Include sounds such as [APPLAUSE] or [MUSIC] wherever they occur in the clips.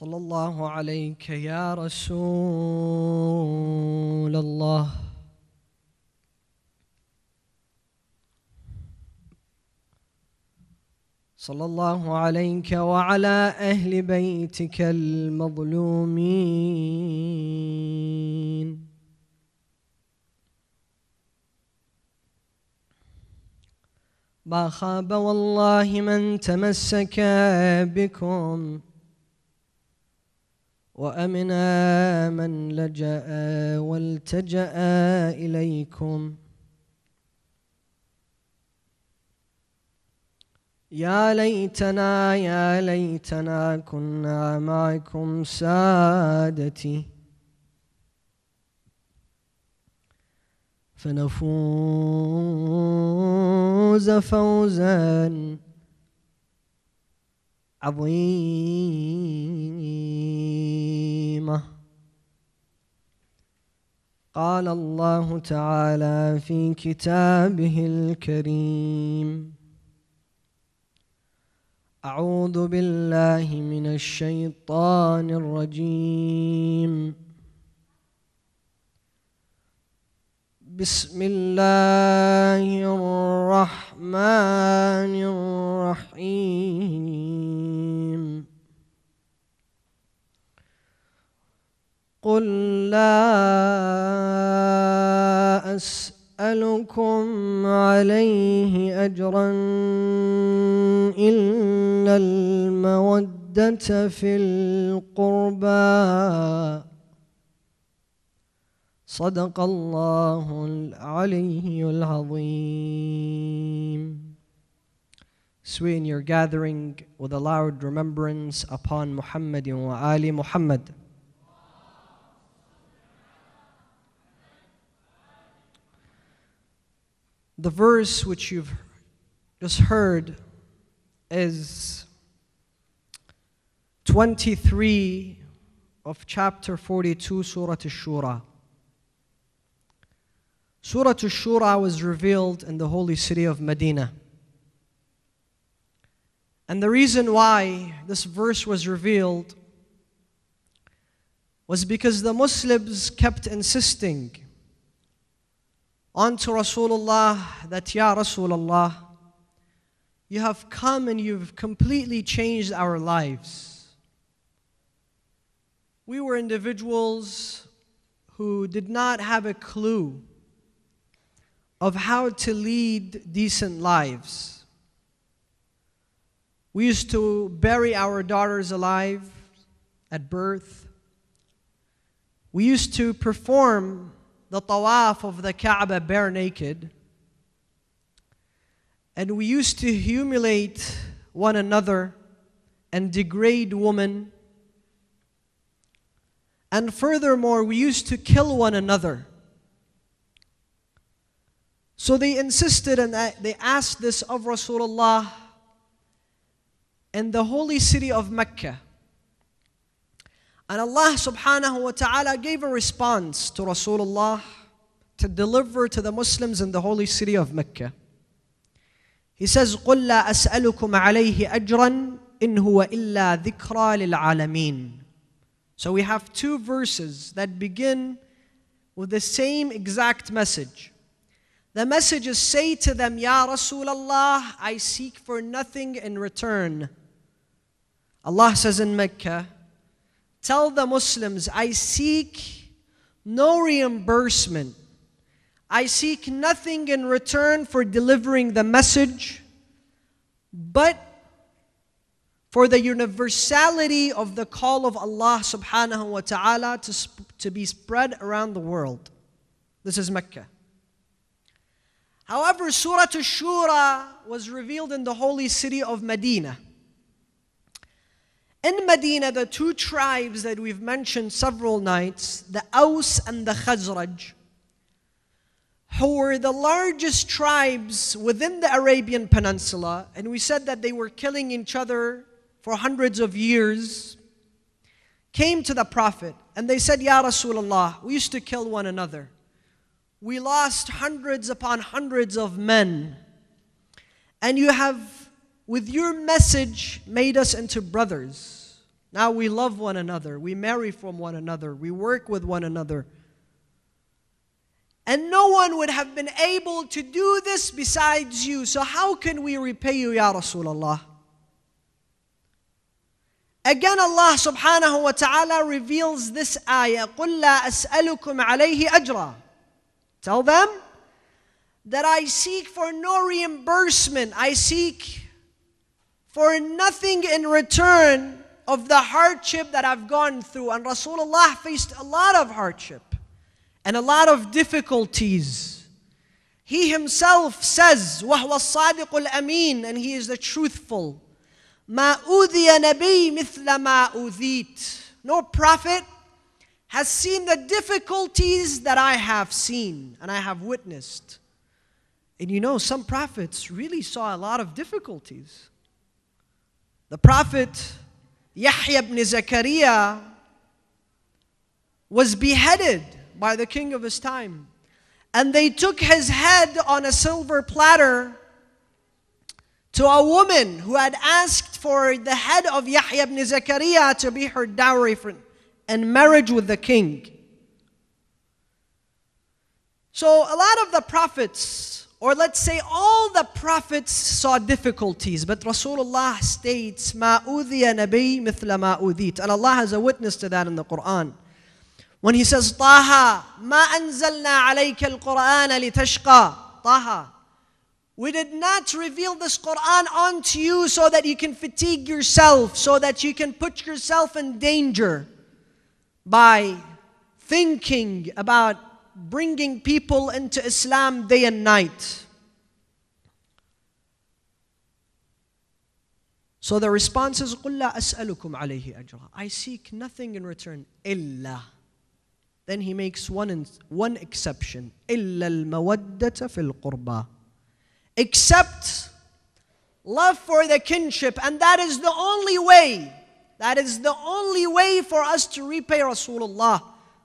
صلى الله عليك يا رسول الله صلى الله عليك وعلى اهل بيتك المظلومين ما خاب والله من تمسك بكم وأمنا من لجأ والتجأ إليكم يا ليتنا يا ليتنا كنا معكم سادتي فنفوز فوزا عظيمه قال الله تعالى في كتابه الكريم اعوذ بالله من الشيطان الرجيم بسم الله الرحمن الرحيم قل لا أسألكم عليه أجرا إلا المودة في القربى صدق الله العلي العظيم Swear in your gathering with a loud remembrance upon Muhammad wa Ali Muhammad. The verse which you've just heard is 23 of chapter 42, Surah ash shura Surah Ash-Shura was revealed in the holy city of Medina. And the reason why this verse was revealed was because the Muslims kept insisting onto Rasulullah that, Ya Rasulullah, you have come and you've completely changed our lives. We were individuals who did not have a clue of how to lead decent lives. We used to bury our daughters alive at birth. We used to perform the tawaf of the Kaaba bare naked. And we used to humiliate one another and degrade women. And furthermore, we used to kill one another so they insisted and they asked this of Rasulullah in the holy city of Mecca. And Allah subhanahu wa ta'ala gave a response to Rasulullah to deliver to the Muslims in the holy city of Mecca. He says, قُلْ لَا أَسْأَلُكُمْ عَلَيْهِ أَجْرًا إِنْ هُوَ إِلَّا ذِكْرَى لِلْعَالَمِينَ So we have two verses that begin with the same exact message. The messengers say to them, Ya Rasulullah, I seek for nothing in return. Allah says in Mecca, Tell the Muslims, I seek no reimbursement. I seek nothing in return for delivering the message, but for the universality of the call of Allah subhanahu wa ta'ala to, to be spread around the world. This is Mecca. However, Surah Ash-Shura was revealed in the holy city of Medina. In Medina, the two tribes that we've mentioned several nights, the Aus and the Khazraj, who were the largest tribes within the Arabian Peninsula, and we said that they were killing each other for hundreds of years, came to the Prophet and they said, Ya Rasulullah, we used to kill one another we lost hundreds upon hundreds of men. And you have, with your message, made us into brothers. Now we love one another, we marry from one another, we work with one another. And no one would have been able to do this besides you. So, how can we repay you, Ya Rasulullah? Again, Allah subhanahu wa ta'ala reveals this ayah قُلْ لَا أَسْأَلُكُمْ عَلَيْهِ أَجْرًا Tell them that I seek for no reimbursement. I seek for nothing in return of the hardship that I've gone through. And Rasulullah faced a lot of hardship and a lot of difficulties. He himself says, وَهُوَ الصَّادِقُ الْأَمِينُ And he is the truthful. مَا أُوذِيَ نَبِي مِثْلَ مَا أُوذِيتُ No prophet has seen the difficulties that I have seen and I have witnessed. And you know, some prophets really saw a lot of difficulties. The prophet Yahya ibn Zakaria was beheaded by the king of his time. And they took his head on a silver platter to a woman who had asked for the head of Yahya ibn Zakaria to be her dowry friend and marriage with the king. So, a lot of the prophets, or let's say all the prophets, saw difficulties, but Rasulullah states, مَا nabi نَبِي مِثْلَ And Allah has a witness to that in the Quran. When He says, طَاهَا مَا أَنزَلْنَا عَلَيْكَ الْقُرْآنَ لِتَشْقَى taha," we did not reveal this Quran unto you so that you can fatigue yourself, so that you can put yourself in danger by thinking about bringing people into Islam day and night. So the response is, قُلْ لَا أَسْأَلُكُمْ عَلَيْهِ أَجْرًا I seek nothing in return, إِلَّا Then he makes one, one exception, إِلَّا الْمَوَدَّةَ فِي الْقُرْبَى Except love for the kinship, and that is the only way that is the only way for us to repay Rasulullah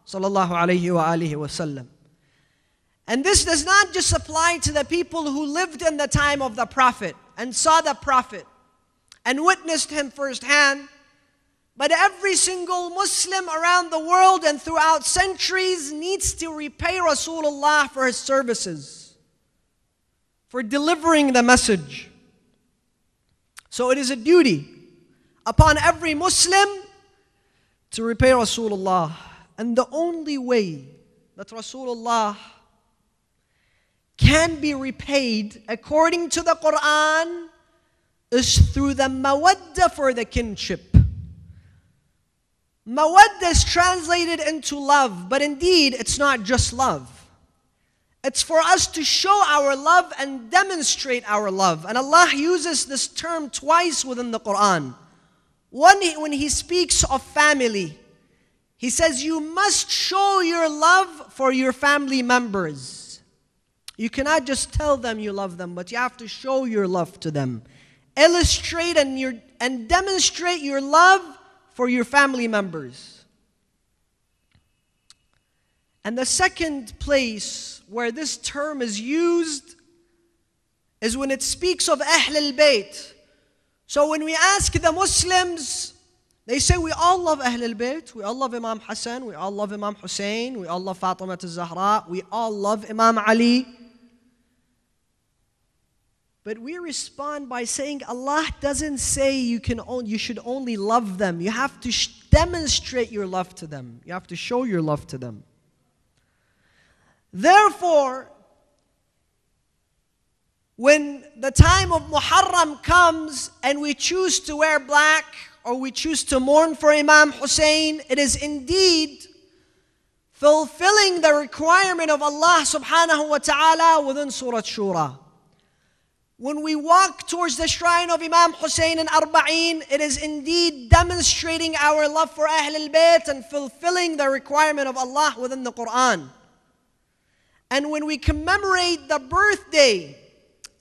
sallallahu alayhi wa alihi wasallam. And this does not just apply to the people who lived in the time of the Prophet and saw the Prophet and witnessed him firsthand, but every single Muslim around the world and throughout centuries needs to repay Rasulullah for his services, for delivering the message. So it is a duty upon every Muslim to repay Rasulullah. And the only way that Rasulullah can be repaid according to the Quran is through the mawadda for the kinship. Mawadda is translated into love, but indeed it's not just love. It's for us to show our love and demonstrate our love. And Allah uses this term twice within the Quran. One, when he speaks of family, he says, You must show your love for your family members. You cannot just tell them you love them, but you have to show your love to them. Illustrate and, your, and demonstrate your love for your family members. And the second place where this term is used is when it speaks of Ahlul Bayt. So when we ask the Muslims, they say we all love Ahlul Bayt, we all love Imam Hassan, we all love Imam Hussein, we all love Fatima al-Zahra, we all love Imam Ali. But we respond by saying Allah doesn't say you can only, you should only love them. You have to demonstrate your love to them. You have to show your love to them. Therefore, when the time of Muharram comes and we choose to wear black or we choose to mourn for Imam Hussein, it is indeed fulfilling the requirement of Allah subhanahu wa ta'ala within Surah Shura. When we walk towards the shrine of Imam Hussein in Arba'in, it is indeed demonstrating our love for Ahlul bayt and fulfilling the requirement of Allah within the Quran. And when we commemorate the birthday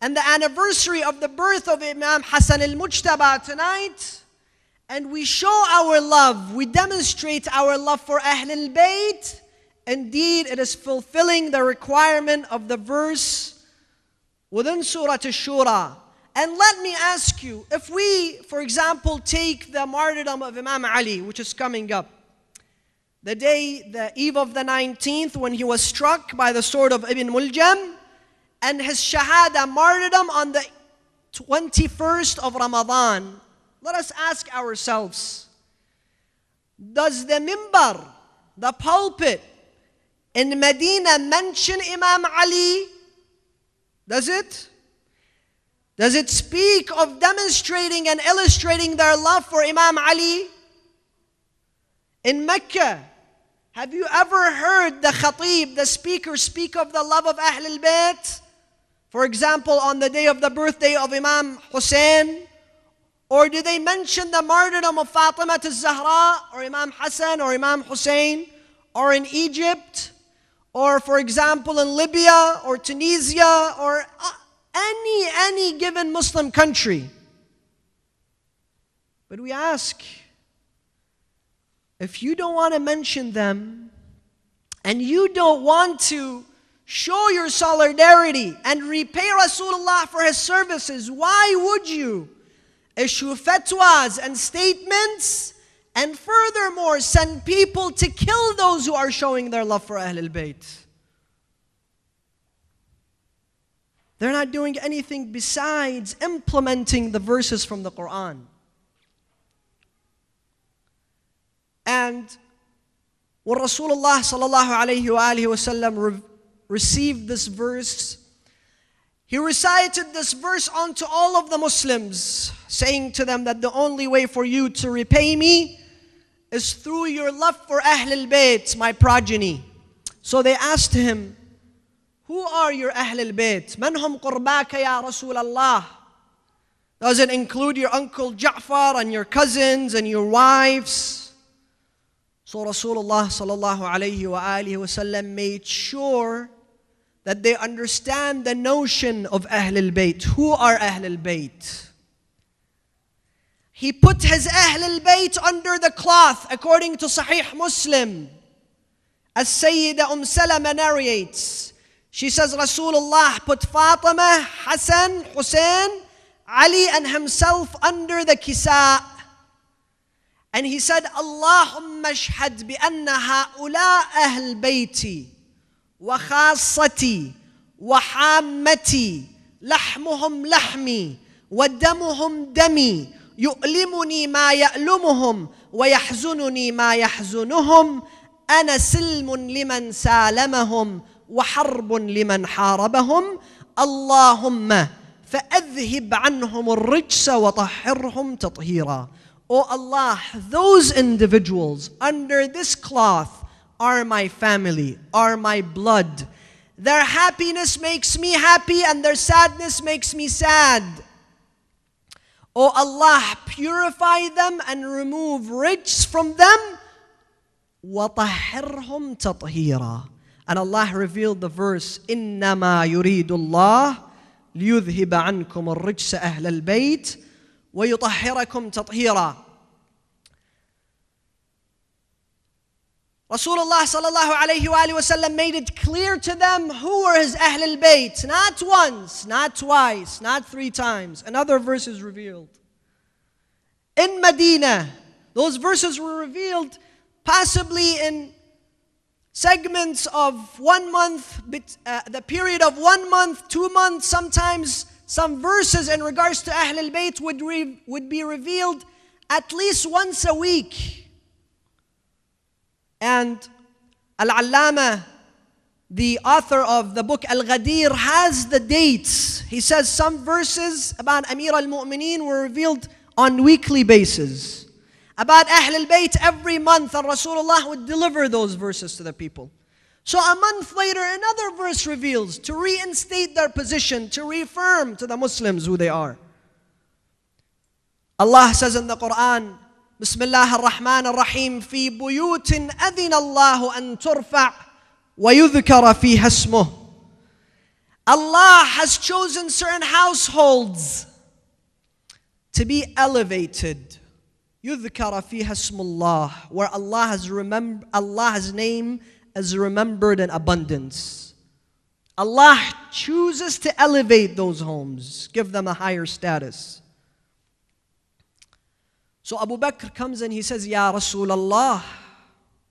and the anniversary of the birth of Imam Hassan al Mujtaba tonight. And we show our love, we demonstrate our love for Ahlul Bayt. Indeed, it is fulfilling the requirement of the verse within Surah Ash-Shura. And let me ask you, if we, for example, take the martyrdom of Imam Ali, which is coming up, the day, the eve of the 19th, when he was struck by the sword of Ibn Muljam, and his shahada martyrdom on the 21st of Ramadan, let us ask ourselves Does the mimbar, the pulpit in Medina mention Imam Ali? Does it? Does it speak of demonstrating and illustrating their love for Imam Ali? In Mecca, have you ever heard the khatib, the speaker, speak of the love of Ahlul Bayt? For example, on the day of the birthday of Imam Hussein, or do they mention the martyrdom of Fatima to Zahra, or Imam Hassan, or Imam Hussein, or in Egypt, or for example in Libya, or Tunisia, or uh, any, any given Muslim country? But we ask, if you don't want to mention them, and you don't want to Show your solidarity and repay Rasulullah for his services. Why would you? Issue fatwas and statements, and furthermore, send people to kill those who are showing their love for Ahlul Bayt. They're not doing anything besides implementing the verses from the Quran. And when Rasulullah sallallahu alayhi wa received this verse, he recited this verse unto all of the Muslims, saying to them that the only way for you to repay me is through your love for Ahlul Bayt, my progeny. So they asked him, Who are your Ahlul Bayt? Man qurbaka ya Rasulallah? Does it include your uncle Ja'far and your cousins and your wives? So Rasulullah made sure that they understand the notion of Ahlul Bayt. Who are Ahlul Bayt? He put his Ahlul Bayt under the cloth, according to Sahih Muslim. As Sayyida Umm Salama narrates, she says Rasulullah put Fatima, Hassan, Hussein, Ali, and himself under the kisa. And he said, Allahumma shhad bi anna ha'ula ahl bayti. وخاصتي وحامتي لحمهم لحمي ودمهم دمي يؤلمني ما يألمهم ويحزنني ما يحزنهم أنا سلم لمن سالمهم وحرب لمن حاربهم اللهم فأذهب عنهم الرجس وطهرهم تطهيرا Oh Allah, those individuals under this cloth are my family, are my blood. Their happiness makes me happy and their sadness makes me sad. O oh Allah, purify them and remove riches from them. وَطَهِّرْهُمْ تَطْهِيرًا And Allah revealed the verse, إِنَّمَا يُرِيدُ اللَّهُ لِيُذْهِبَ عَنْكُمُ الرِّجْسَ أَهْلَ الْبَيْتِ وَيُطَهِّرَكُمْ تَطْهِيرًا Rasulullah sallallahu alayhi wa sallam made it clear to them who were his Ahlul Bayt. Not once, not twice, not three times. Another verse is revealed. In Medina, those verses were revealed possibly in segments of one month, uh, the period of one month, two months, sometimes some verses in regards to Ahlul Bayt would, would be revealed at least once a week. And Al-Allama, the author of the book Al-Ghadir, has the dates. He says some verses about Amir al-Mu'mineen were revealed on weekly basis. About Ahl al-Bayt every month, Al Rasulullah would deliver those verses to the people. So a month later, another verse reveals to reinstate their position, to reaffirm to the Muslims who they are. Allah says in the Quran, بسم الله الرحمن الرحيم في بيوت أذن الله أن ترفع ويذكر فيها اسمه Allah has chosen certain households to be elevated يذكر فيها اسم الله where Allah has remember Allah's name is remembered in abundance Allah chooses to elevate those homes give them a higher status so Abu Bakr comes and he says, Ya Rasulallah,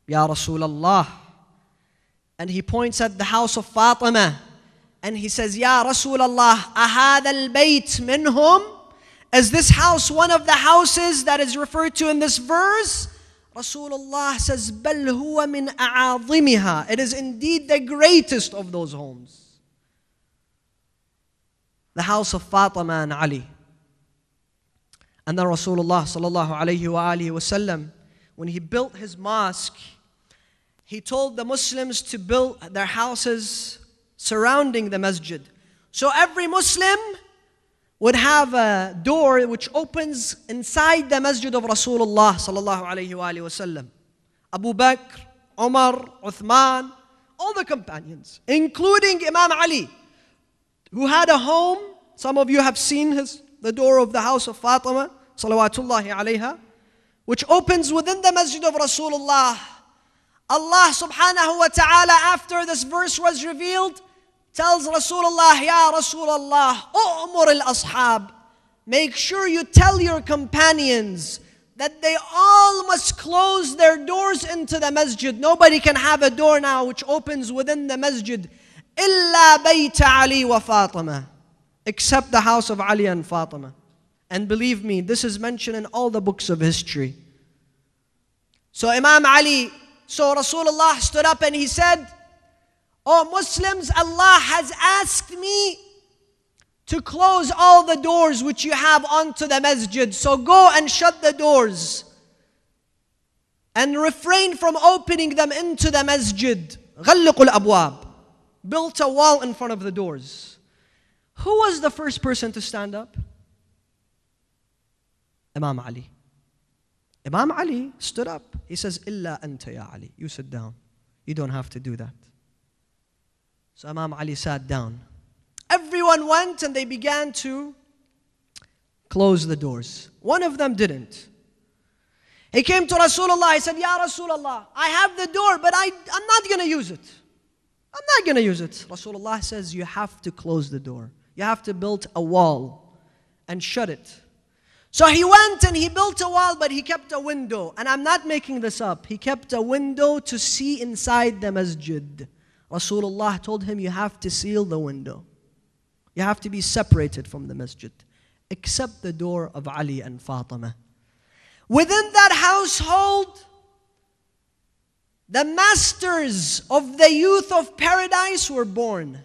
Ya Rasulallah. And he points at the house of Fatima and he says, Ya Rasulallah, ahad al bayt minhum? Is this house one of the houses that is referred to in this verse? Rasulullah says, Bal huwa min a'azimiha. It is indeed the greatest of those homes. The house of Fatima and Ali. And then Rasulullah sallallahu alayhi wa alihi wasallam, when he built his mosque, he told the Muslims to build their houses surrounding the masjid. So every Muslim would have a door which opens inside the masjid of Rasulullah sallallahu alayhi wa wasallam. Abu Bakr, Umar, Uthman, all the companions, including Imam Ali, who had a home. Some of you have seen his the door of the house of Fatima, salawatullahi alayha, which opens within the masjid of Rasulullah. Allah subhanahu wa ta'ala, after this verse was revealed, tells Rasulullah, Ya Rasulullah, U'mur al ashab. Make sure you tell your companions that they all must close their doors into the masjid. Nobody can have a door now which opens within the masjid. Illa bayt Ali wa Fatima except the house of Ali and Fatima. And believe me, this is mentioned in all the books of history. So Imam Ali, so Rasulullah stood up and he said, Oh Muslims, Allah has asked me to close all the doors which you have onto the masjid. So go and shut the doors and refrain from opening them into the masjid. غلقوا الأبواب. Built a wall in front of the doors. Who was the first person to stand up? Imam Ali. Imam Ali stood up. He says, Illa anta ya Ali. You sit down. You don't have to do that. So Imam Ali sat down. Everyone went and they began to close the doors. One of them didn't. He came to Rasulullah. He said, Ya Rasulullah, I have the door, but I, I'm not going to use it. I'm not going to use it. Rasulullah says, You have to close the door. You have to build a wall and shut it. So he went and he built a wall, but he kept a window. And I'm not making this up. He kept a window to see inside the masjid. Rasulullah told him, You have to seal the window. You have to be separated from the masjid, except the door of Ali and Fatima. Within that household, the masters of the youth of paradise were born.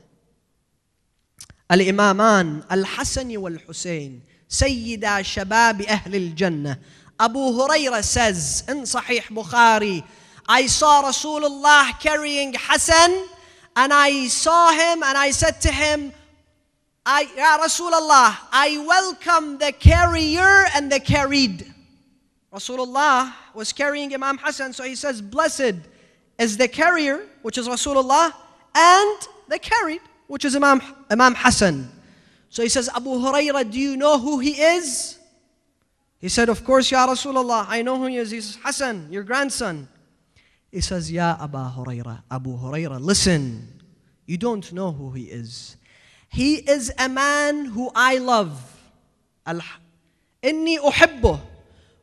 الإمامان الحسن والحسين سيدا شباب أهل الجنة Abu هريرة says in Sahih Bukhari, I saw Rasulullah carrying Hassan and I saw him and I said to him, I, Rasulullah, I welcome the carrier and the carried. Rasulullah was carrying Imam Hassan, so he says, Blessed is the carrier, which is Rasulullah, and the carried which is Imam, Imam Hassan. So he says, Abu Huraira, do you know who he is? He said, Of course, Ya Rasulullah, I know who he is. He says, Hassan, your grandson. He says, Ya Aba Hurairah, Abu Hurairah, listen, you don't know who he is. He is a man who I love. Inni uhibbuh.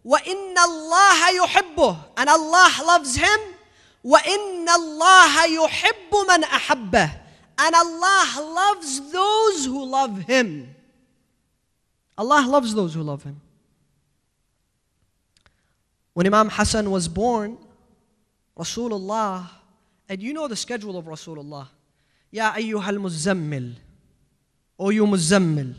Wa inna Allah And Allah loves him. Wa inna Allah yuhibbu man ahabbah. And Allah loves those who love Him. Allah loves those who love Him. When Imam Hassan was born, Rasulullah, and you know the schedule of Rasulullah. Ya ayyuhal muzammil. O you muzammil.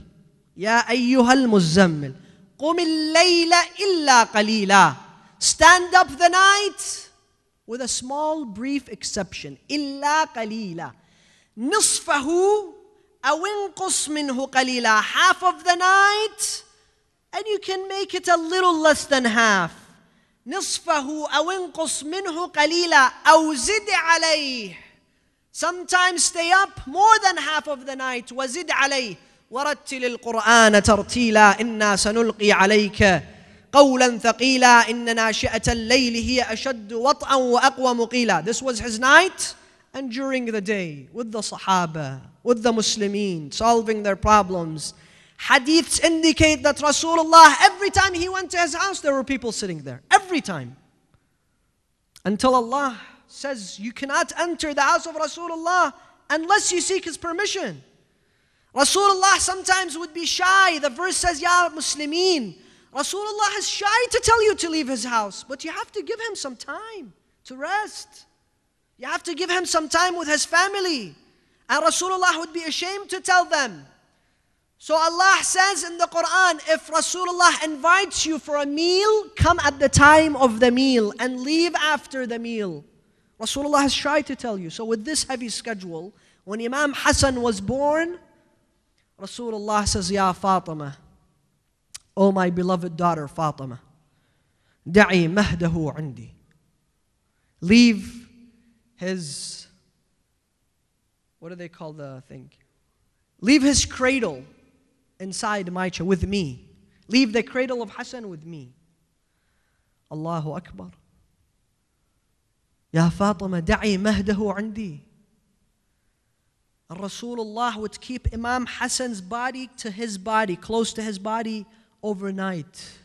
Ya ayyuhal muzammil. قم الليل Illa Qalila. Stand up the night with a small brief exception. Illa Qalila. نصفه أو انقص منه قليلا half of the night and you can make it a little less than half نصفه أو انقص منه قليلا أو زد عليه sometimes stay up more than half of the night وزد عليه ورتل القرآن ترتيلا إنا سنلقي عليك قولا ثقيلا إن ناشئة الليل هي أشد وطئا وأقوى مقيلا This was his night and during the day with the Sahaba, with the Muslimin, solving their problems. Hadiths indicate that Rasulullah, every time he went to his house, there were people sitting there. Every time. Until Allah says, You cannot enter the house of Rasulullah unless you seek his permission. Rasulullah sometimes would be shy. The verse says, Ya Muslimin. Rasulullah is shy to tell you to leave his house, but you have to give him some time to rest. You have to give him some time with his family. And Rasulullah would be ashamed to tell them. So Allah says in the Quran, if Rasulullah invites you for a meal, come at the time of the meal and leave after the meal. Rasulullah has tried to tell you. So with this heavy schedule, when Imam Hassan was born, Rasulullah says, Ya Fatima, O oh my beloved daughter Fatima, da'i mahdahu indi. Leave his, what do they call the thing? Leave his cradle inside Maicha with me. Leave the cradle of Hassan with me. Allahu Akbar. Ya Fatima, دعي مهده عندي. Rasulullah would keep Imam Hassan's body to his body, close to his body overnight.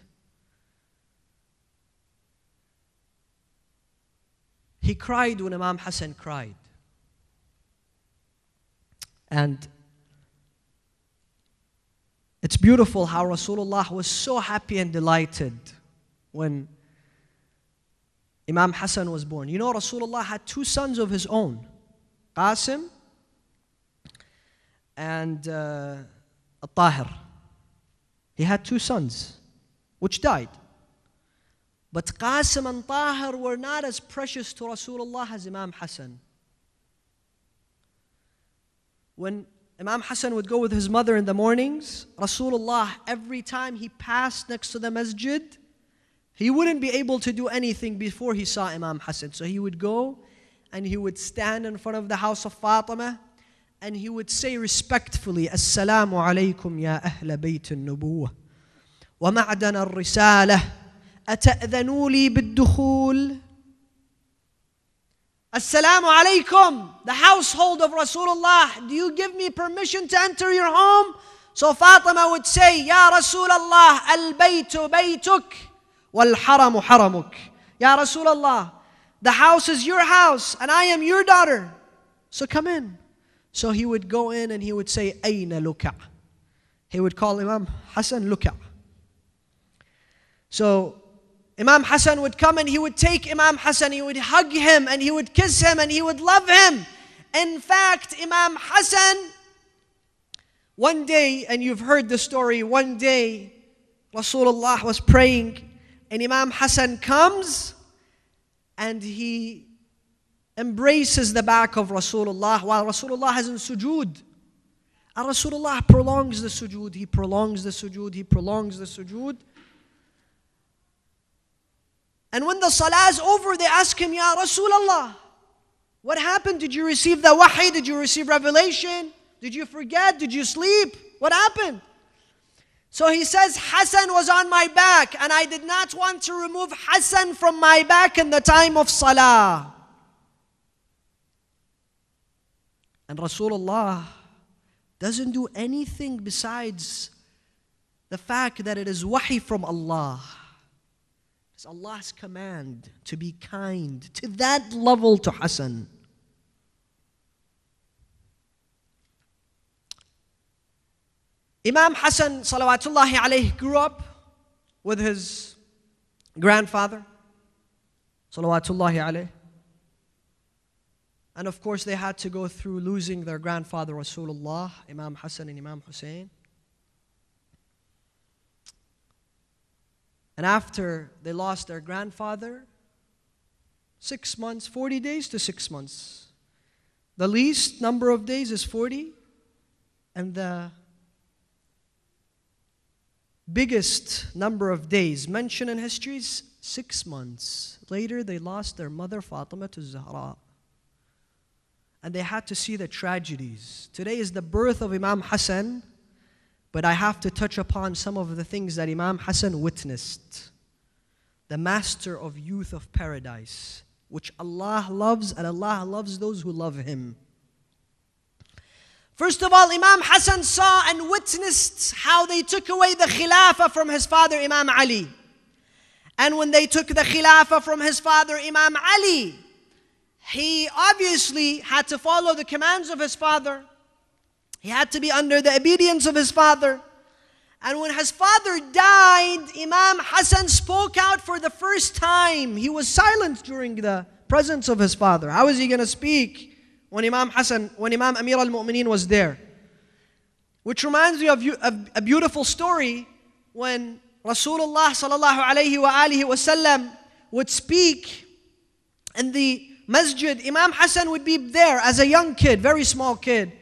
He cried when Imam Hassan cried. And it's beautiful how Rasulullah was so happy and delighted when Imam Hassan was born. You know, Rasulullah had two sons of his own Qasim and uh, Tahir. He had two sons, which died. But Qasim and Tahir were not as precious to Rasulullah as Imam Hassan. When Imam Hassan would go with his mother in the mornings, Rasulullah, every time he passed next to the masjid, he wouldn't be able to do anything before he saw Imam Hassan. So he would go and he would stand in front of the house of Fatima and he would say respectfully, Assalamu alaykum ya ahla bayt al-nubuwah wa ma'dan al-risalah أتأذنوا لي بالدخول Assalamu alaikum, the household of Rasulullah. Do you give me permission to enter your home? So Fatima would say, Ya Rasulullah, al baitu baytuk, wal haramu haramuk. Ya Rasulullah, the house is your house and I am your daughter. So come in. So he would go in and he would say, Ayna luka. He would call Imam Hassan luka. So Imam Hassan would come and he would take Imam Hassan, he would hug him and he would kiss him and he would love him. In fact, Imam Hassan, one day, and you've heard the story, one day Rasulullah was praying and Imam Hassan comes and he embraces the back of Rasulullah while Rasulullah is in sujood. And Rasulullah prolongs the sujood, he prolongs the sujood, he prolongs the sujood and when the salah is over, they ask him, Ya Rasulullah, what happened? Did you receive the wahi? Did you receive revelation? Did you forget? Did you sleep? What happened? So he says, Hassan was on my back, and I did not want to remove Hassan from my back in the time of salah. And Rasulullah doesn't do anything besides the fact that it is wahi from Allah. It's Allah's command to be kind to that level to Hassan. Imam Hassan salawatullahi alayhi grew up with his grandfather salawatullahi alayhi. And of course they had to go through losing their grandfather Rasulullah, Imam Hassan and Imam Hussein. And after they lost their grandfather, six months, 40 days to six months. The least number of days is 40, and the biggest number of days mentioned in history is six months. Later, they lost their mother, Fatima, to Zahra. And they had to see the tragedies. Today is the birth of Imam Hassan, but I have to touch upon some of the things that Imam Hassan witnessed. The master of youth of paradise, which Allah loves and Allah loves those who love Him. First of all, Imam Hassan saw and witnessed how they took away the Khilafah from his father Imam Ali. And when they took the Khilafah from his father Imam Ali, he obviously had to follow the commands of his father. He had to be under the obedience of his father. And when his father died, Imam Hassan spoke out for the first time. He was silent during the presence of his father. How is he going to speak when Imam Hassan, when Imam Amir al Mu'mineen was there? Which reminds me of, a beautiful story when Rasulullah sallallahu alayhi wa alihi wasallam would speak in the masjid. Imam Hassan would be there as a young kid, very small kid.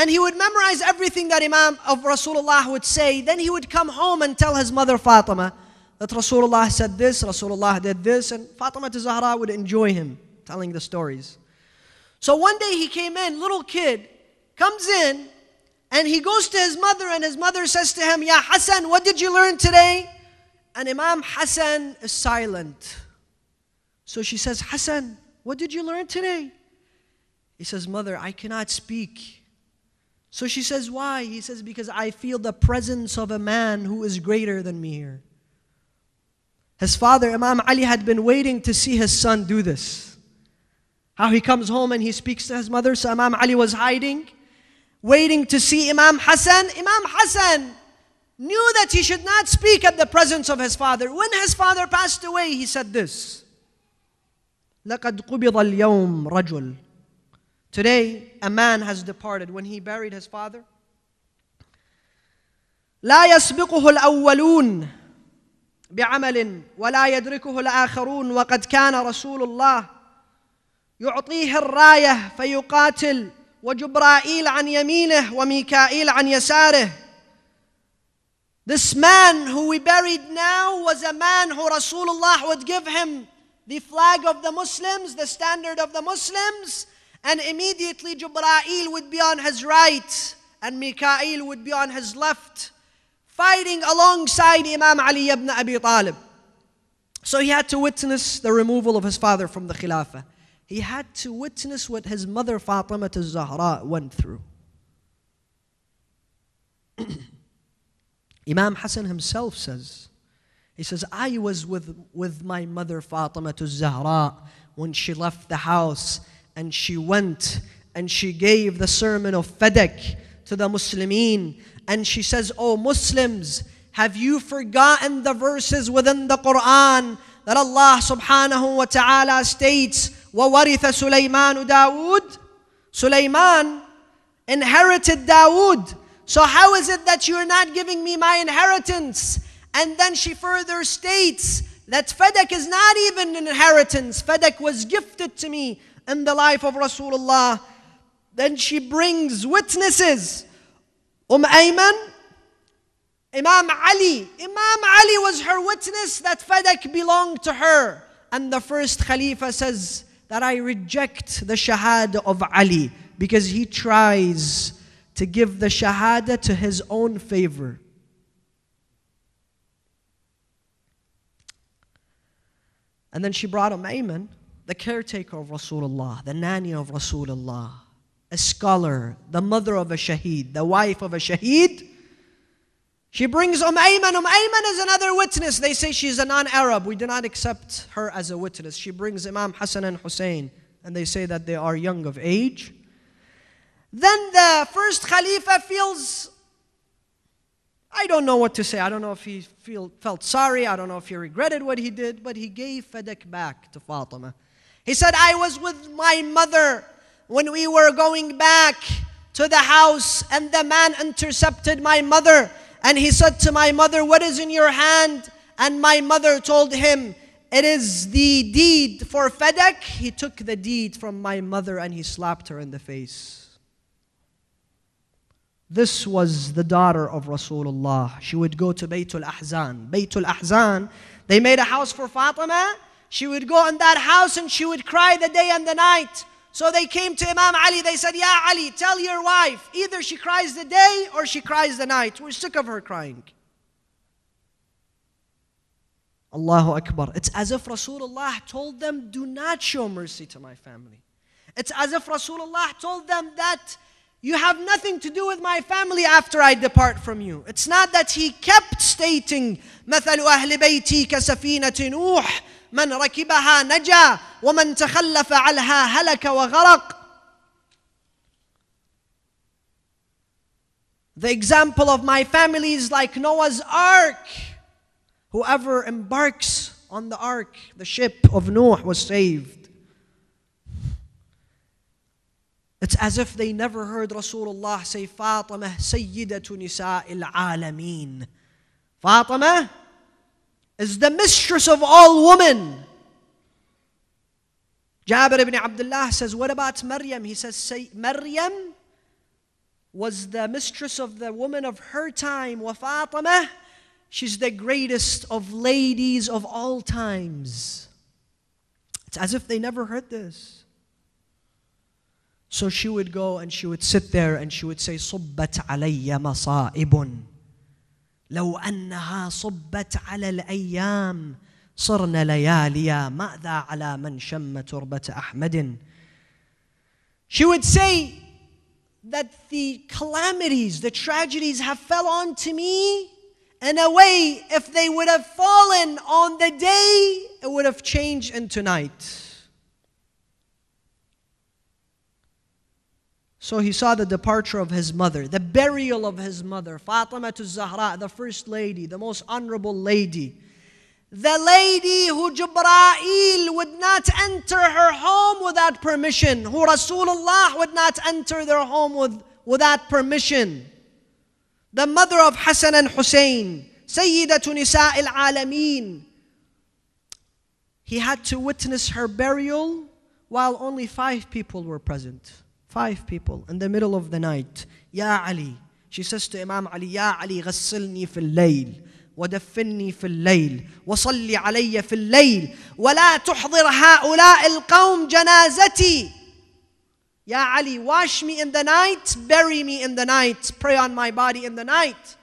And he would memorize everything that Imam of Rasulullah would say. Then he would come home and tell his mother Fatima that Rasulullah said this, Rasulullah did this, and Fatima to Zahra would enjoy him telling the stories. So one day he came in, little kid, comes in, and he goes to his mother, and his mother says to him, Ya Hassan, what did you learn today? And Imam Hassan is silent. So she says, Hassan, what did you learn today? He says, Mother, I cannot speak. So she says, Why? He says, Because I feel the presence of a man who is greater than me here. His father, Imam Ali, had been waiting to see his son do this. How he comes home and he speaks to his mother. So Imam Ali was hiding, waiting to see Imam Hassan. Imam Hassan knew that he should not speak at the presence of his father. When his father passed away, he said this. لقد قبض اليوم رجل Today, a man has departed when he buried his father. لا يسبقه الأولون بعمل ولا يدركه الآخرون وقد كان رسول الله يعطيه الراية فيقاتل وجبرائيل عن يمينه وميكائيل عن يساره This man who we buried now was a man who Rasulullah would give him the flag of the Muslims, the standard of the Muslims, and immediately Jibra'il would be on his right and Mikail would be on his left, fighting alongside Imam Ali ibn Abi Talib. So he had to witness the removal of his father from the Khilafah. He had to witness what his mother Fatima Zahra went through. [CLEARS THROAT] Imam Hassan himself says, he says, I was with, with my mother Fatima Zahra when she left the house and she went and she gave the sermon of Fadak to the Muslimin. And she says, Oh Muslims, have you forgotten the verses within the Quran that Allah subhanahu wa ta'ala states, وَوَرِثَ سُلَيْمَانُ دَاوُدَ Sulaiman inherited Dawood. So how is it that you're not giving me my inheritance? And then she further states that Fadak is not even an inheritance. Fadak was gifted to me in the life of Rasulullah. Then she brings witnesses. Um Ayman, Imam Ali. Imam Ali was her witness that Fadak belonged to her. And the first Khalifa says that I reject the Shahad of Ali because he tries to give the Shahada to his own favor. And then she brought him Ayman the caretaker of Rasulullah, the nanny of Rasulullah, a scholar, the mother of a shaheed, the wife of a shaheed. She brings Um Ayman. Umm Ayman is another witness. They say she's a non Arab. We do not accept her as a witness. She brings Imam Hassan and Hussein, and they say that they are young of age. Then the first Khalifa feels I don't know what to say. I don't know if he feel, felt sorry. I don't know if he regretted what he did, but he gave Fadak back to Fatima. He said, I was with my mother when we were going back to the house, and the man intercepted my mother. And he said to my mother, What is in your hand? And my mother told him, It is the deed for Fedek. He took the deed from my mother and he slapped her in the face. This was the daughter of Rasulullah. She would go to Baytul Ahzan. Baytul Ahzan, they made a house for Fatima she would go on that house and she would cry the day and the night. So they came to Imam Ali. They said, Yeah, Ali, tell your wife either she cries the day or she cries the night. We're sick of her crying. Allahu Akbar. It's as if Rasulullah told them, Do not show mercy to my family. It's as if Rasulullah told them that you have nothing to do with my family after I depart from you. It's not that he kept stating, مثل أهل بيتي كسفينة نوح من ركبها نجا ومن تخلف عنها هلك وغرق The example of my family is like Noah's ark. Whoever embarks on the ark, the ship of Noah, was saved. It's as if they never heard Rasulullah say, Fatima, Sayyidatu Nisa'il Alameen. Fatima, is the mistress of all women. Jabir ibn Abdullah says, What about Maryam? He says, "Say, Maryam was the mistress of the woman of her time, wa Fatima. She's the greatest of ladies of all times. It's as if they never heard this. So she would go and she would sit there and she would say, صُبَّتْ عَلَيَّ لو انها صبت على الايام صرنا لياليا ماذا على من شم تربه احمد She would say that the calamities, the tragedies have fell onto me in a way if they would have fallen on the day, it would have changed into night. So he saw the departure of his mother, the burial of his mother, Fatima to Zahra, the first lady, the most honorable lady. The lady who Jibra'il would not enter her home without permission, who Rasulullah would not enter their home with, without permission. The mother of Hassan and Hussein, Sayyida Nisa al Alameen. He had to witness her burial while only five people were present. Five people in the middle of the night. Ya Ali. She says to Imam Ali, Ya Ali, غسلني في الليل ودفني في الليل وصلي علي في الليل ولا تحضر هؤلاء القوم جنازتي Ya Ali, wash me in the night, bury me in the night, pray on my body in the night,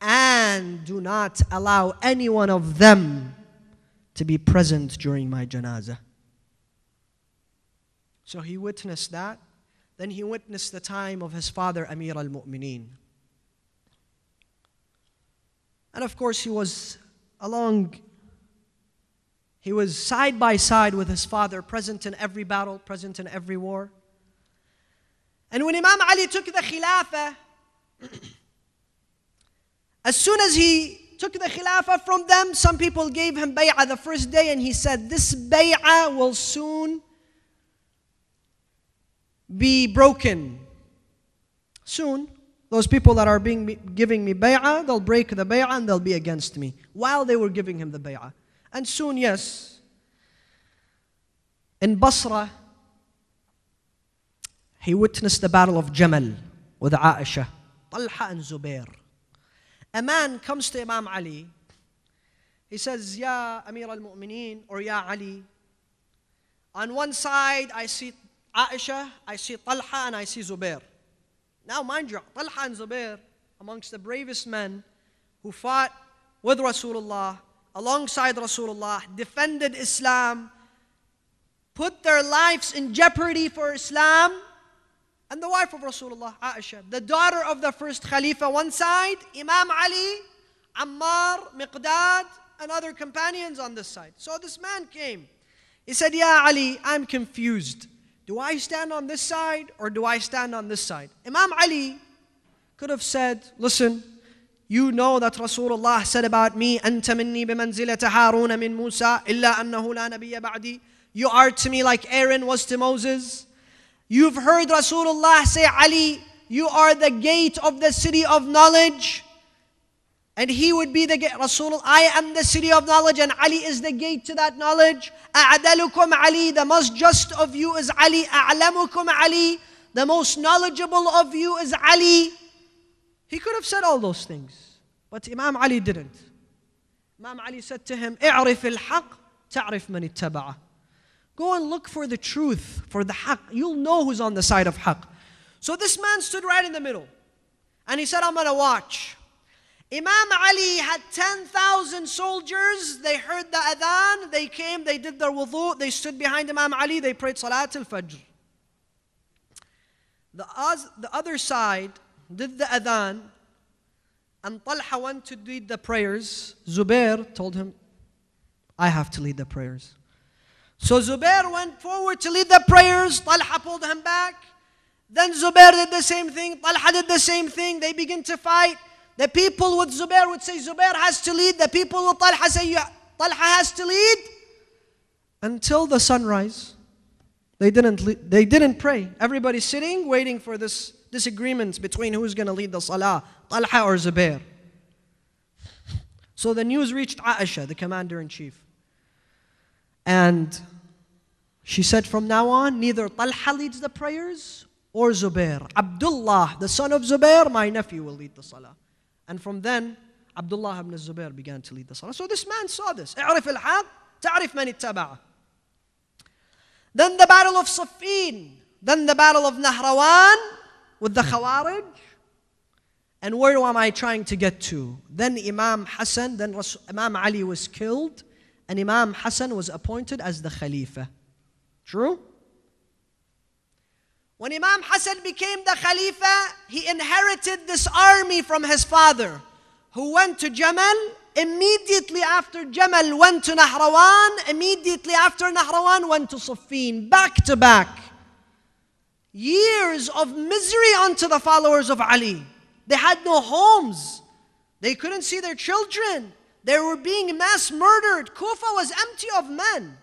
and do not allow any one of them to be present during my janazah. So he witnessed that then he witnessed the time of his father, Amir al Mu'mineen. And of course, he was along, he was side by side with his father, present in every battle, present in every war. And when Imam Ali took the Khilafah, [CLEARS THROAT] as soon as he took the Khilafah from them, some people gave him bay'ah the first day, and he said, This bay'ah will soon be broken. Soon, those people that are being, giving me bay'ah, they'll break the bay'ah and they'll be against me while they were giving him the bay'ah. And soon, yes, in Basra, he witnessed the battle of Jamal with Aisha, Talha and Zubair. A man comes to Imam Ali. He says, Ya Amir al Mu'mineen, or Ya Ali. On one side, I see Aisha, I see Talha, and I see Zubair. Now, mind you, Talha and Zubair, amongst the bravest men who fought with Rasulullah, alongside Rasulullah, defended Islam, put their lives in jeopardy for Islam. And the wife of Rasulullah, Aisha, the daughter of the first Khalifa, one side, Imam Ali, Ammar, Miqdad, and other companions on this side. So this man came. He said, Ya Ali, I'm confused. Do I stand on this side or do I stand on this side? Imam Ali could have said, Listen, you know that Rasulullah said about me, أنت مني بمنزلة Haruna min Musa illa أنه la nabiya بعدي. You are to me like Aaron was to Moses. You've heard Rasulullah say, Ali, you are the gate of the city of knowledge. And he would be the gate. Rasulullah, I am the city of knowledge and Ali is the gate to that knowledge. A'dalukum Ali, the most just of you is Ali. A'alamukum Ali, the most knowledgeable of you is Ali. He could have said all those things. But Imam Ali didn't. Imam Ali said to him, اعرف الحق تعرف من اتبعه. Go and look for the truth, for the haq. You'll know who's on the side of haq. So this man stood right in the middle. And he said, I'm going to watch. Imam Ali had 10,000 soldiers. They heard the adhan, they came, they did their wudu, they stood behind Imam Ali, they prayed Salat al Fajr. The, the other side did the adhan, and Talha went to lead the prayers. Zubair told him, I have to lead the prayers. So Zubair went forward to lead the prayers, Talha pulled him back. Then Zubair did the same thing, Talha did the same thing. They begin to fight. The people with Zubair would say Zubair has to lead. The people with Talha say Talha has to lead. Until the sunrise, they didn't, they didn't pray. Everybody's sitting waiting for this disagreement between who's going to lead the salah, Talha or Zubair. So the news reached Aisha, the commander in chief. And she said, From now on, neither Talha leads the prayers or Zubair. Abdullah, the son of Zubair, my nephew, will lead the salah. And from then, Abdullah ibn Zubair began to lead the salah. So this man saw this. اعرف الحق تعرف من اتبعه. Then the battle of Safin. Then the battle of Nahrawan with the Khawarij. And where am I trying to get to? Then Imam Hassan, then Rasul, Imam Ali was killed. And Imam Hassan was appointed as the Khalifa. True? When Imam Hassan became the Khalifa, he inherited this army from his father, who went to Jamal. Immediately after Jamal went to Nahrawan, immediately after Nahrawan went to Safin. back to back. Years of misery unto the followers of Ali. They had no homes. They couldn't see their children. They were being mass murdered. Kufa was empty of men.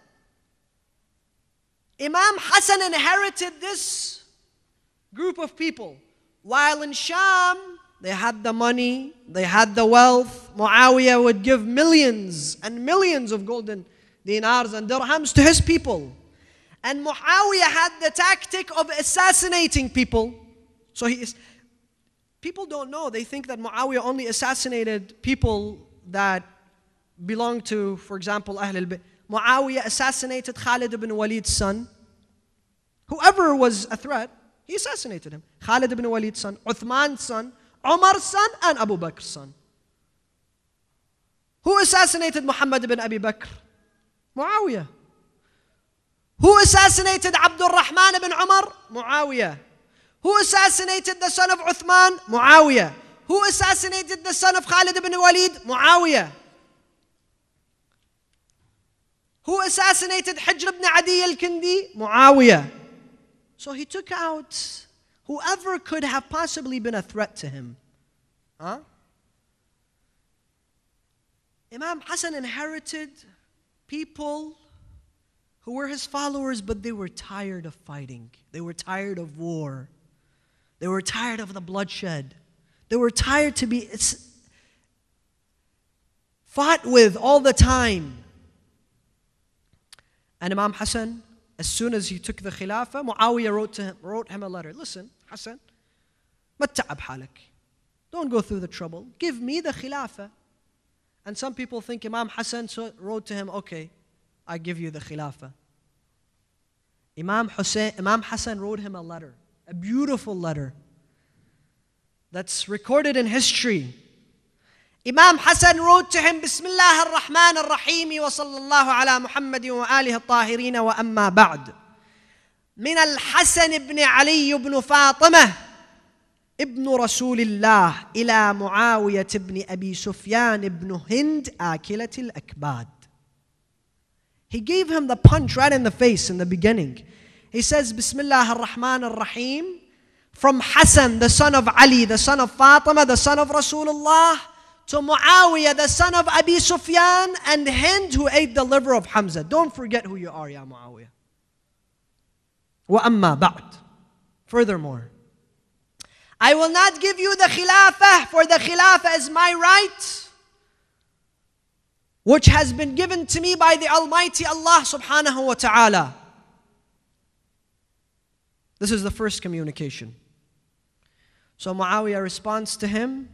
Imam Hassan inherited this group of people. While in Sham, they had the money, they had the wealth. Muawiyah would give millions and millions of golden dinars and dirhams to his people. And Muawiyah had the tactic of assassinating people. So he is, people don't know. They think that Muawiyah only assassinated people that belonged to, for example, Ahl al-Bayt. Muawiyah assassinated Khalid ibn Walid's son. Whoever was a threat, he assassinated him. Khalid ibn Walid's son, Uthman's son, Umar's son, and Abu Bakr's son. Who assassinated Muhammad ibn Abi Bakr? Muawiyah. Who assassinated Abdul Rahman ibn Umar? Muawiyah. Who assassinated the son of Uthman? Muawiyah. Who assassinated the son of Khalid ibn Walid? Muawiyah. Who assassinated Hijr ibn Adi al-Kindi? Muawiyah. So he took out whoever could have possibly been a threat to him. Huh? Imam Hassan inherited people who were his followers, but they were tired of fighting. They were tired of war. They were tired of the bloodshed. They were tired to be fought with all the time. And Imam Hassan as soon as he took the Khilafah, Muawiyah wrote, to him, wrote him a letter. Listen, Hassan, متعب Don't go through the trouble. Give me the Khilafah. And some people think Imam Hassan wrote to him, okay, I give you the Khilafah. Imam, Hussein, Imam Hassan wrote him a letter, a beautiful letter that's recorded in history. إمام حسن روتهم بسم الله الرحمن الرحيم وصلى الله على محمد وآله الطاهرين وأما بعد من الحسن بن علي بن فاطمة ابن رسول الله إلى معاوية بن أبي سفيان بن هند آكلة الأكباد He gave him the punch right in the face in the beginning. He says, Bismillah ar-Rahman ar-Rahim, from Hassan, the son of Ali, the son of Fatima, the son of Rasulullah, to Muawiyah, the son of Abi Sufyan, and Hind, who ate the liver of Hamza. Don't forget who you are, Ya Muawiyah. وَأَمَّا بَعْدْ Furthermore, I will not give you the khilafah, for the khilafah is my right, which has been given to me by the Almighty Allah subhanahu wa ta'ala. This is the first communication. So Muawiyah responds to him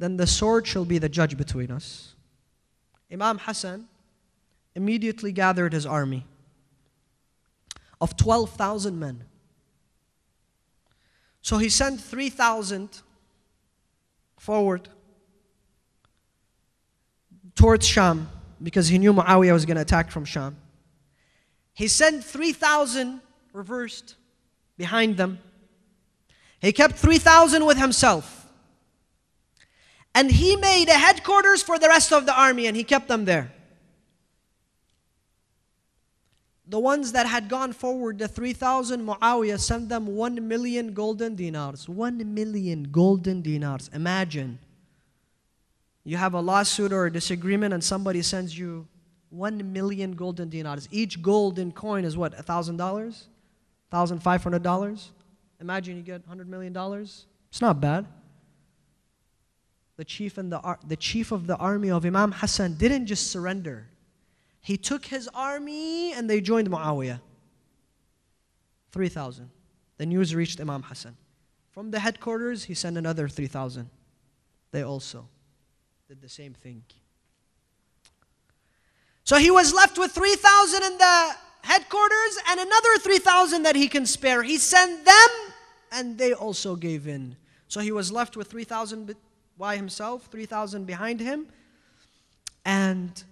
then the sword shall be the judge between us. Imam Hassan immediately gathered his army of 12,000 men. So he sent 3,000 forward towards Sham because he knew Muawiyah was going to attack from Sham. He sent 3,000 reversed behind them. He kept 3,000 with himself. And he made a headquarters for the rest of the army and he kept them there. The ones that had gone forward, the 3,000 Muawiyah sent them 1 million golden dinars. 1 million golden dinars. Imagine you have a lawsuit or a disagreement and somebody sends you 1 million golden dinars. Each golden coin is what, $1,000? $1,500? Imagine you get $100 million. It's not bad the chief, and the, the chief of the army of Imam Hassan didn't just surrender. He took his army and they joined Muawiyah. 3,000. The news reached Imam Hassan. From the headquarters, he sent another 3,000. They also did the same thing. So he was left with 3,000 in the headquarters and another 3,000 that he can spare. He sent them and they also gave in. So he was left with 3,000 by himself, 3,000 behind him. And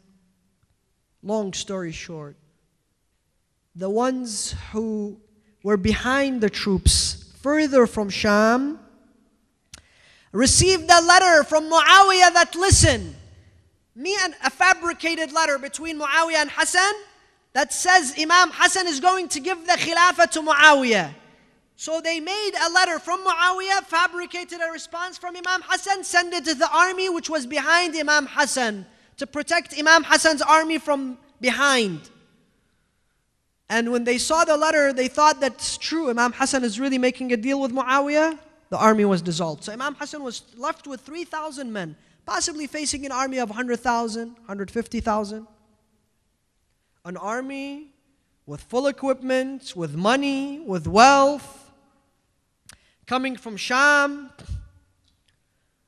long story short, the ones who were behind the troops further from Sham received a letter from Muawiyah that, listen, me and a fabricated letter between Muawiyah and Hassan that says Imam Hassan is going to give the Khilafah to Muawiyah. So they made a letter from Muawiyah, fabricated a response from Imam Hassan, sent it to the army which was behind Imam Hassan to protect Imam Hassan's army from behind. And when they saw the letter, they thought that's true. Imam Hassan is really making a deal with Muawiyah. The army was dissolved. So Imam Hassan was left with 3,000 men, possibly facing an army of 100,000, 150,000. An army with full equipment, with money, with wealth, coming from Sham.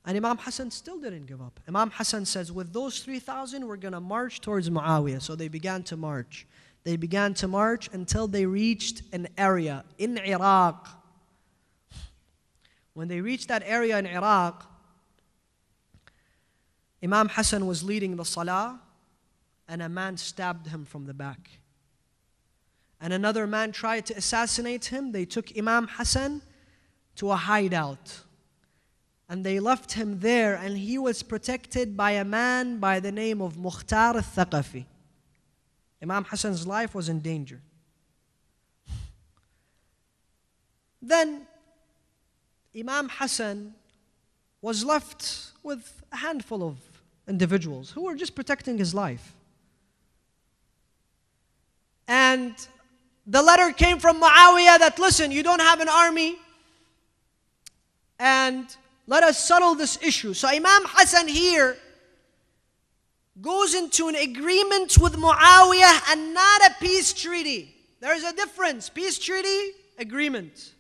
And Imam Hassan still didn't give up. Imam Hassan says, With those 3,000, we're going to march towards Muawiyah. So they began to march. They began to march until they reached an area in Iraq. When they reached that area in Iraq, Imam Hassan was leading the salah, and a man stabbed him from the back. And another man tried to assassinate him. They took Imam Hassan to a hideout. And they left him there, and he was protected by a man by the name of Mukhtar al Thaqafi. Imam Hassan's life was in danger. Then Imam Hassan was left with a handful of individuals who were just protecting his life. And the letter came from Muawiyah that, listen, you don't have an army, and let us settle this issue. So Imam Hassan here goes into an agreement with Muawiyah and not a peace treaty. There is a difference. Peace treaty, agreement.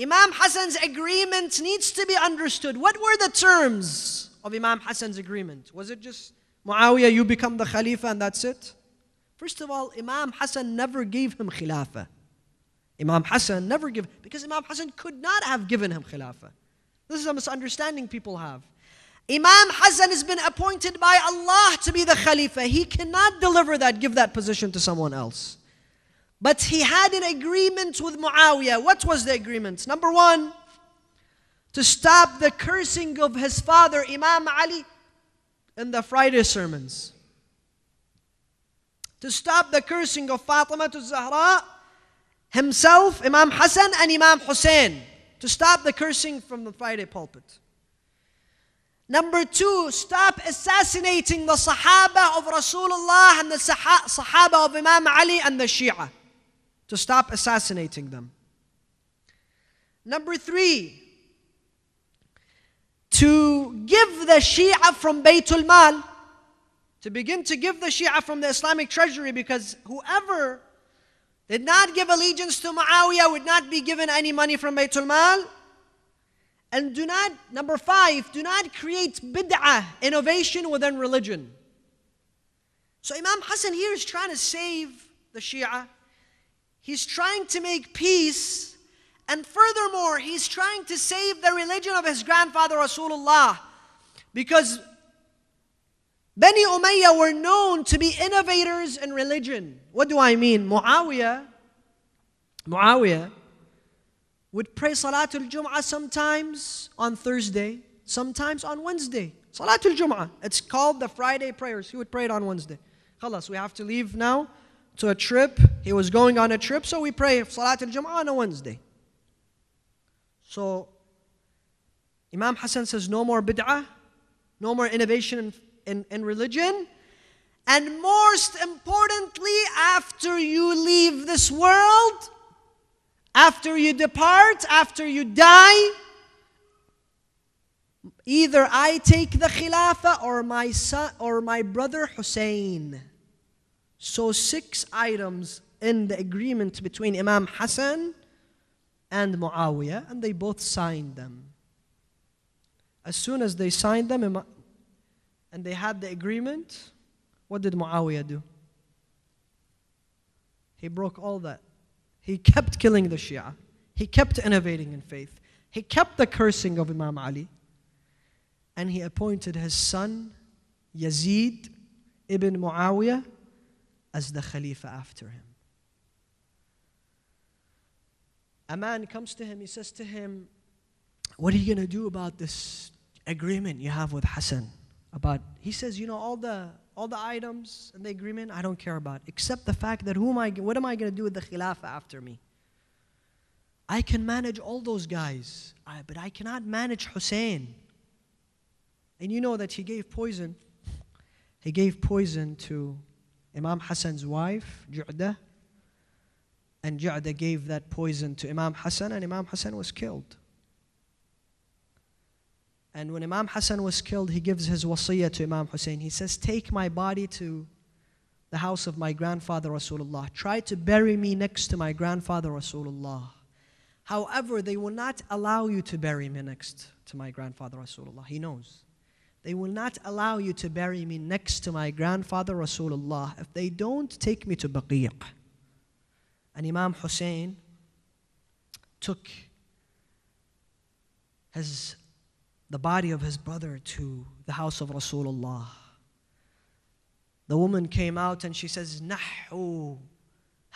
Imam Hassan's agreement needs to be understood. What were the terms of Imam Hassan's agreement? Was it just Muawiyah, you become the Khalifa and that's it? First of all, Imam Hassan never gave him Khilafah. Imam Hassan never give because Imam Hassan could not have given him Khilafah. This is a misunderstanding people have. Imam Hassan has been appointed by Allah to be the Khalifa. He cannot deliver that, give that position to someone else. But he had an agreement with Muawiyah. What was the agreement? Number one, to stop the cursing of his father, Imam Ali, in the Friday sermons. To stop the cursing of Fatima to Zahra himself, Imam Hassan, and Imam Hussein to stop the cursing from the Friday pulpit. Number two, stop assassinating the Sahaba of Rasulullah and the Sahaba of Imam Ali and the Shia. To stop assassinating them. Number three, to give the Shia from Baytul Mal, to begin to give the Shia from the Islamic treasury because whoever did not give allegiance to Muawiyah, would not be given any money from Baytul Mal. And do not, number five, do not create bid'ah, innovation within religion. So Imam Hassan here is trying to save the Shia. He's trying to make peace. And furthermore, he's trying to save the religion of his grandfather Rasulullah. Because Bani Umayyah were known to be innovators in religion. What do I mean? Muawiyah, Muawiyah would pray Salatul Jum'ah sometimes on Thursday, sometimes on Wednesday. Salatul Jum'ah. It's called the Friday prayers. He would pray it on Wednesday. Khalas, we have to leave now to a trip. He was going on a trip, so we pray Salatul Jum'ah on a Wednesday. So Imam Hassan says, no more bid'ah, no more innovation in in, in religion. And most importantly, after you leave this world, after you depart, after you die, either I take the Khilafah or my son or my brother Hussein. So six items in the agreement between Imam Hassan and Muawiyah, and they both signed them. As soon as they signed them, and they had the agreement, what did Muawiyah do? He broke all that. He kept killing the Shia. He kept innovating in faith. He kept the cursing of Imam Ali. And he appointed his son, Yazid ibn Muawiyah, as the Khalifa after him. A man comes to him, he says to him, What are you going to do about this agreement you have with Hassan? about he says you know all the all the items and the agreement i don't care about except the fact that who am i what am i going to do with the khilafah after me i can manage all those guys I, but i cannot manage hussein and you know that he gave poison he gave poison to imam hassan's wife ju'da and ju'da gave that poison to imam hassan and imam hassan was killed and when Imam Hassan was killed, he gives his wasiyah to Imam Hussein. He says, Take my body to the house of my grandfather Rasulullah. Try to bury me next to my grandfather Rasulullah. However, they will not allow you to bury me next to my grandfather Rasulullah. He knows. They will not allow you to bury me next to my grandfather Rasulullah if they don't take me to Baqiq. And Imam Hussein took his the body of his brother to the house of Rasulullah. The woman came out and she says, Nahu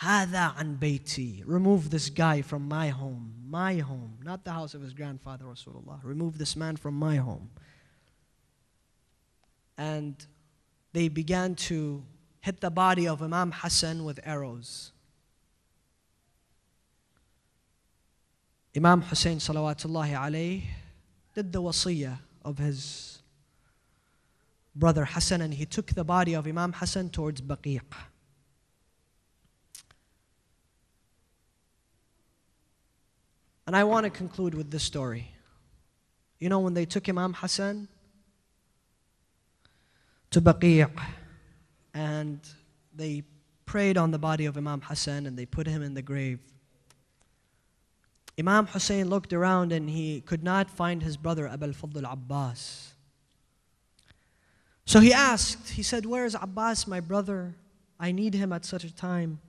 hada an bayti. Remove this guy from my home, my home, not the house of his grandfather, Rasulullah. Remove this man from my home. And they began to hit the body of Imam Hassan with arrows. Imam Hussein, salawatullahi alayhi, did the wasiyah of his brother Hassan and he took the body of Imam Hassan towards Baqiq. And I want to conclude with this story. You know, when they took Imam Hassan to Baqiq and they prayed on the body of Imam Hassan and they put him in the grave. Imam Hussein looked around and he could not find his brother Abul Fadl Abbas. So he asked, he said, Where is Abbas, my brother? I need him at such a time.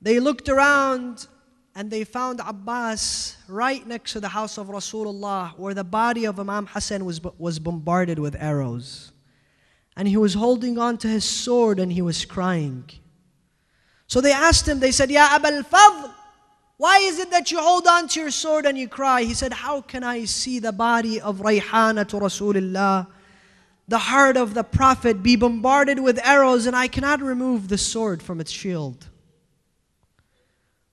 They looked around and they found Abbas right next to the house of Rasulullah where the body of Imam Hassan was, was bombarded with arrows. And he was holding on to his sword and he was crying. So they asked him, they said, Ya Abul Fadl, why is it that you hold on to your sword and you cry? He said, How can I see the body of Rayhana to Rasulullah, the heart of the Prophet, be bombarded with arrows and I cannot remove the sword from its shield?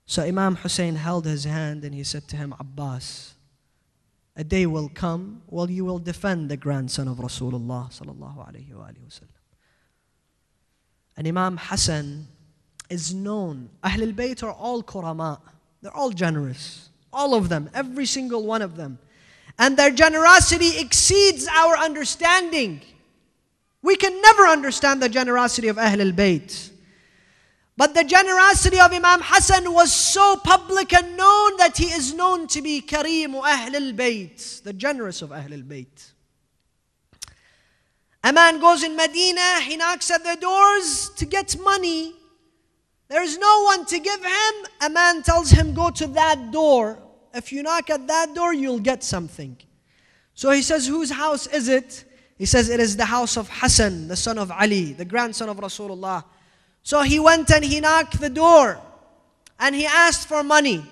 So Imam Hussein held his hand and he said to him, Abbas, a day will come while you will defend the grandson of Rasulullah sallallahu And Imam Hassan is known. Ahlul Bayt are all Qurama. They're all generous. All of them, every single one of them. And their generosity exceeds our understanding. We can never understand the generosity of Ahl al Bayt. But the generosity of Imam Hassan was so public and known that he is known to be Kareem Ahl al Bayt, the generous of Ahl al Bayt. A man goes in Medina, he knocks at the doors to get money there is no one to give him. A man tells him, Go to that door. If you knock at that door, you'll get something. So he says, Whose house is it? He says, It is the house of Hassan, the son of Ali, the grandson of Rasulullah. So he went and he knocked the door and he asked for money.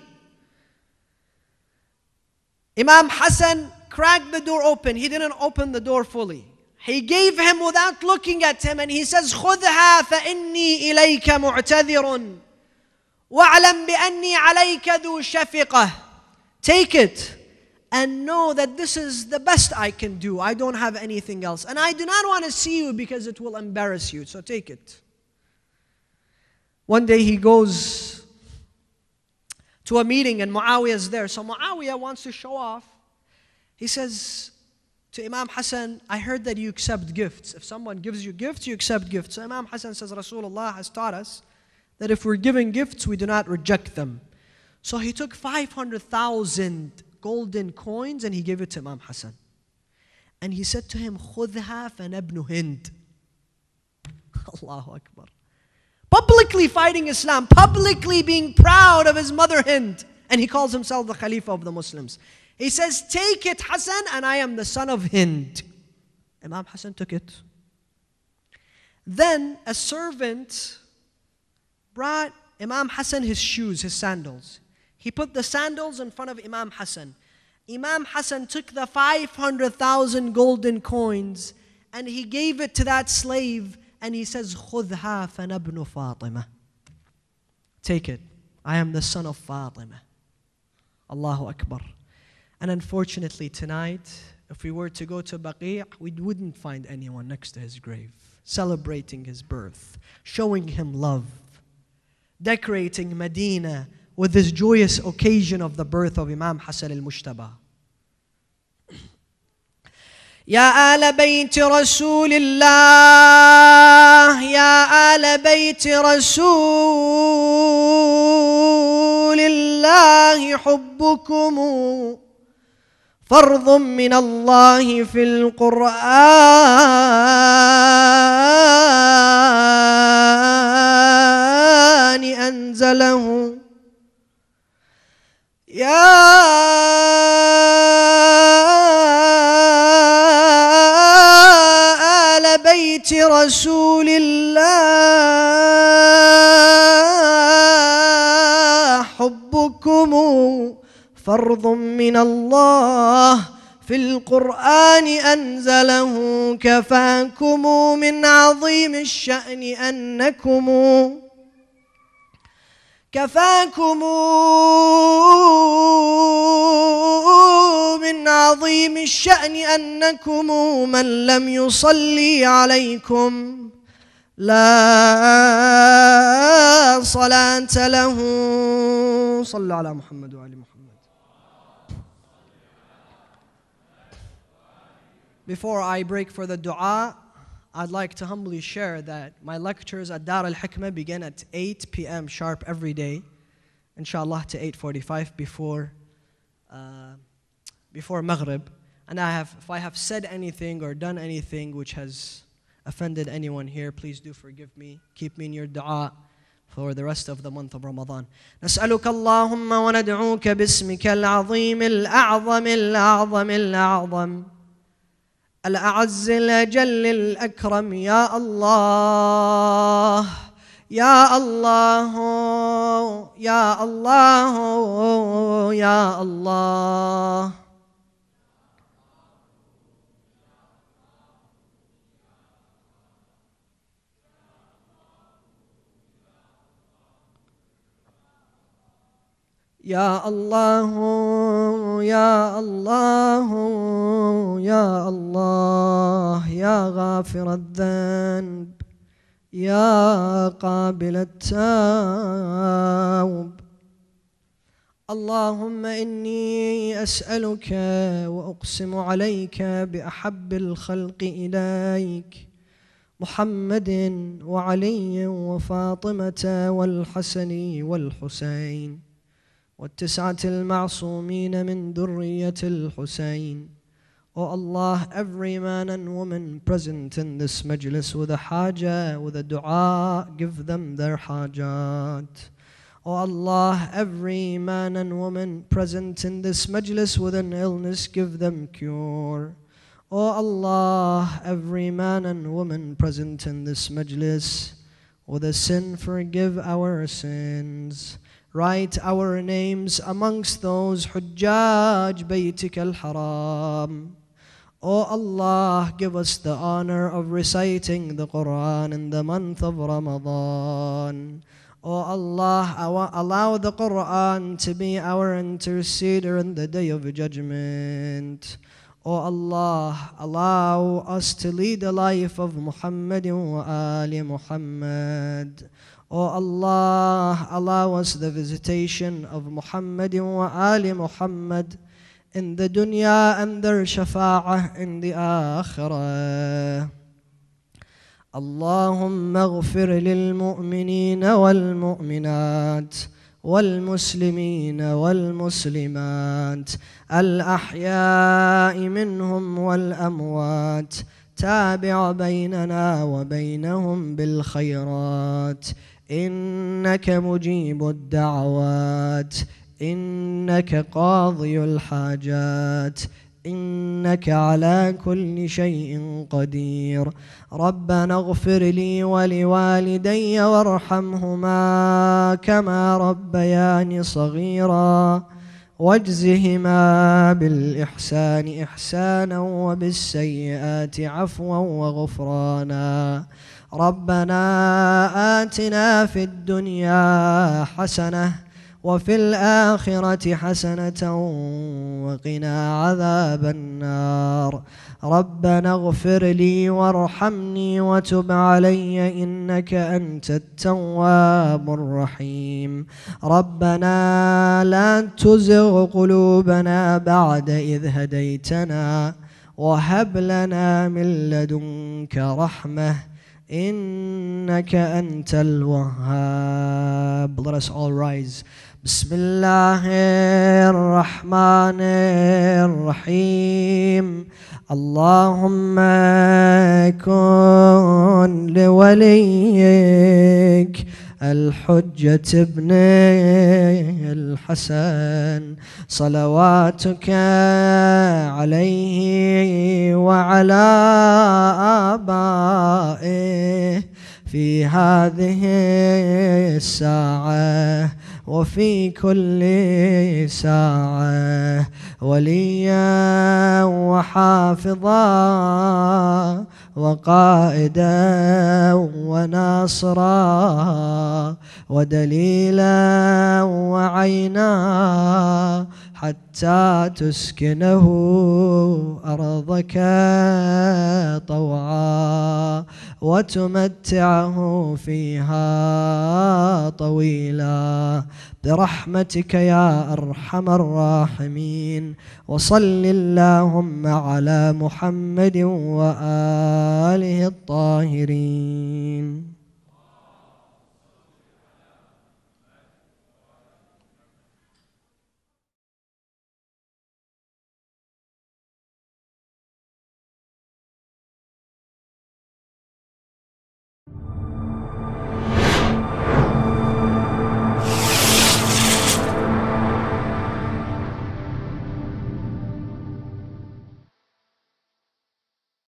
Imam Hassan cracked the door open. He didn't open the door fully. He gave him without looking at him and he says, خذها فإني إليك معتذر وعلم بأني عليك ذو شفقة Take it and know that this is the best I can do. I don't have anything else. And I do not want to see you because it will embarrass you. So take it. One day he goes to a meeting and Muawiyah is there. So Muawiyah wants to show off. He says, to Imam Hassan, I heard that you accept gifts. If someone gives you gifts, you accept gifts. So Imam Hassan says, Rasulullah has taught us that if we're giving gifts, we do not reject them. So he took 500,000 golden coins and he gave it to Imam Hassan. And he said to him, خُذْهَا فَنَبْنُ هِنْد Allahu Akbar. Publicly fighting Islam, publicly being proud of his mother Hind. And he calls himself the Khalifa of the Muslims. He says, Take it, Hassan, and I am the son of Hind. Imam Hassan took it. Then a servant brought Imam Hassan his shoes, his sandals. He put the sandals in front of Imam Hassan. Imam Hassan took the 500,000 golden coins and he gave it to that slave and he says, خُذْهَا فَنَبْنُ فَاطِمَةً Take it. I am the son of Fatima. Allahu Akbar. And unfortunately, tonight, if we were to go to Baqi', we wouldn't find anyone next to his grave, celebrating his birth, showing him love, decorating Medina with this joyous occasion of the birth of Imam Hassan al-Mushtaba. يا آل بيت رسول الله يا آل بيت رسول الله حبكم فرض من الله في القرآن أنزله يا آل بيت رسول الله فرض من الله في القرآن أنزله كفاكم من عظيم الشأن أنكم كفاكم من عظيم الشأن أنكم من لم يصلي عليكم لا صلاة له صلى على محمد وعلى Before I break for the dua, I'd like to humbly share that my lectures at Dar al-Hikmah begin at 8 p.m. sharp every day, inshallah to 8.45 before, uh, before Maghrib. And I have, if I have said anything or done anything which has offended anyone here, please do forgive me. Keep me in your dua for the rest of the month of Ramadan. نسألك اللهم وندعوك باسمك العظيم الأعظم الأعظم الأعظم الأعز الأجل الأكرم يا الله يا الله يا الله يا الله يا الله يا الله يا الله يا غافر الذنب يا قابل التوب اللهم اني اسالك واقسم عليك باحب الخلق اليك محمد وعلي وفاطمه والحسن والحسين والتسعة المعصومين من ذرية الحسين O oh Allah, every man and woman present in this majlis with a hajj, with a dua, give them their hajat. O oh Allah, every man and woman present in this majlis with an illness, give them cure. O oh Allah, every man and woman present in this majlis with a sin, forgive our sins. Write our names amongst those Hujjaj Baytik al Haram. O Allah, give us the honor of reciting the Quran in the month of Ramadan. O Allah, allow the Quran to be our interceder in the day of judgment. O Allah, allow us to lead the life of Muhammad wa Ali Muhammad. O Allah, allow us the visitation of Muhammad wa Ali Muhammad in the dunya and their shafa'ah in the akhirah. اللهم اغفر للمؤمنين والمؤمنات والمسلمين والمسلمات الاحياء منهم والاموات تابع بيننا وبينهم بالخيرات إنك مجيب الدعوات إنك قاضي الحاجات إنك على كل شيء قدير ربنا اغفر لي ولوالدي وارحمهما كما ربياني صغيرا واجزهما بالإحسان إحسانا وبالسيئات عفوا وغفرانا ربنا آتنا في الدنيا حسنة وفي الآخرة حسنة وقنا عذاب النار ربنا اغفر لي وارحمني وتب علي إنك أنت التواب الرحيم ربنا لا تزغ قلوبنا بعد إذ هديتنا وهب لنا من لدنك رحمه إنك أنت الوهاب Let us all rise بسم الله الرحمن الرحيم اللهم كن لوليك الحجة ابن الحسن صلواتك عليه وعلى آبائه في هذه الساعة وفي كل ساعة وليا وحافظا وقائدا وناصرا ودليلا وعينا حتى تسكنه أرضك طوعا وتمتعه فيها طويلا برحمتك يا أرحم الراحمين وصل اللهم على محمد وآله الطاهرين